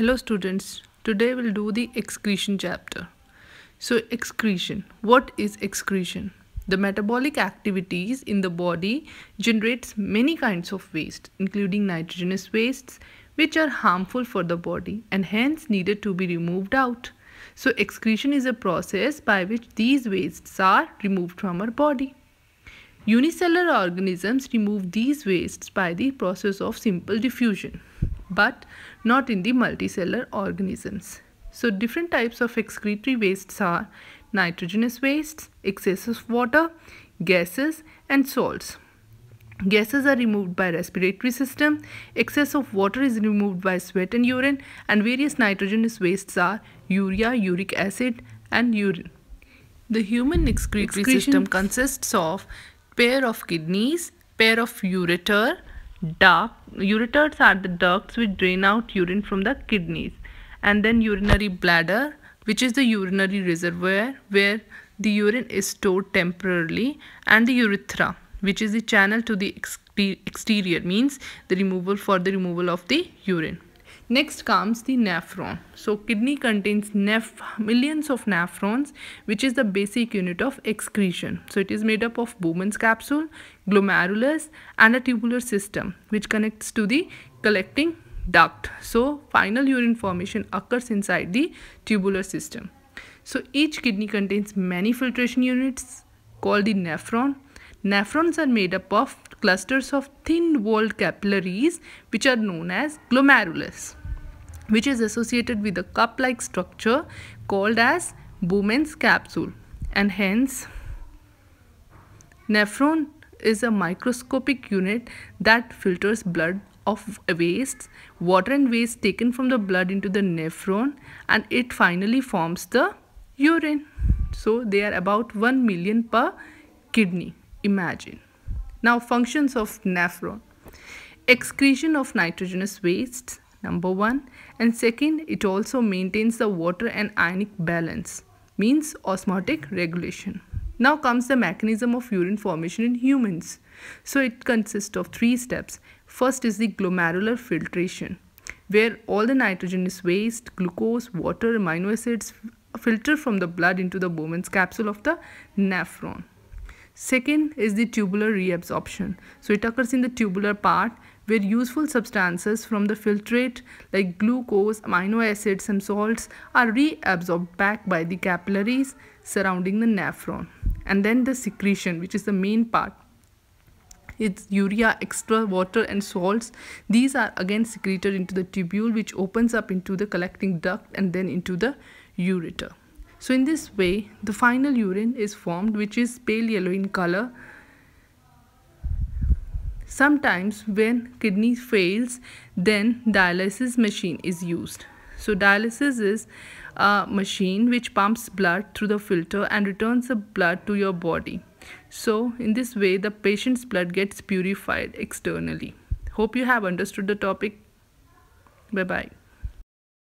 Hello students, today we'll do the excretion chapter. So excretion, what is excretion? The metabolic activities in the body generates many kinds of waste including nitrogenous wastes which are harmful for the body and hence needed to be removed out. So excretion is a process by which these wastes are removed from our body. Unicellular organisms remove these wastes by the process of simple diffusion but not in the multicellular organisms. So different types of excretory wastes are nitrogenous wastes, excessive water, gases and salts. Gases are removed by respiratory system, excess of water is removed by sweat and urine and various nitrogenous wastes are urea, uric acid and urine. The human excretory Excretion. system consists of pair of kidneys, pair of ureter, duct ureters are the ducts which drain out urine from the kidneys and then urinary bladder which is the urinary reservoir where the urine is stored temporarily and the urethra which is the channel to the exterior means the removal for the removal of the urine Next comes the nephron. So kidney contains millions of nephrons which is the basic unit of excretion. So it is made up of Bowman's capsule, glomerulus and a tubular system which connects to the collecting duct. So final urine formation occurs inside the tubular system. So each kidney contains many filtration units called the nephron. Nephrons are made up of clusters of thin-walled capillaries which are known as glomerulus which is associated with a cup-like structure called as Bowman's capsule and hence nephron is a microscopic unit that filters blood of wastes, water and waste taken from the blood into the nephron and it finally forms the urine. So they are about 1 million per kidney, imagine. Now functions of nephron. Excretion of nitrogenous wastes, number one and second it also maintains the water and ionic balance means osmotic regulation now comes the mechanism of urine formation in humans so it consists of three steps first is the glomerular filtration where all the nitrogenous waste glucose water amino acids filter from the blood into the Bowman's capsule of the nephron Second is the tubular reabsorption. So it occurs in the tubular part where useful substances from the filtrate like glucose, amino acids and salts are reabsorbed back by the capillaries surrounding the nephron. And then the secretion which is the main part it's urea, extra water and salts. These are again secreted into the tubule which opens up into the collecting duct and then into the ureter. So in this way, the final urine is formed which is pale yellow in color Sometimes when kidney fails, then dialysis machine is used. So dialysis is a machine which pumps blood through the filter and returns the blood to your body. So in this way, the patient's blood gets purified externally. Hope you have understood the topic. Bye-bye.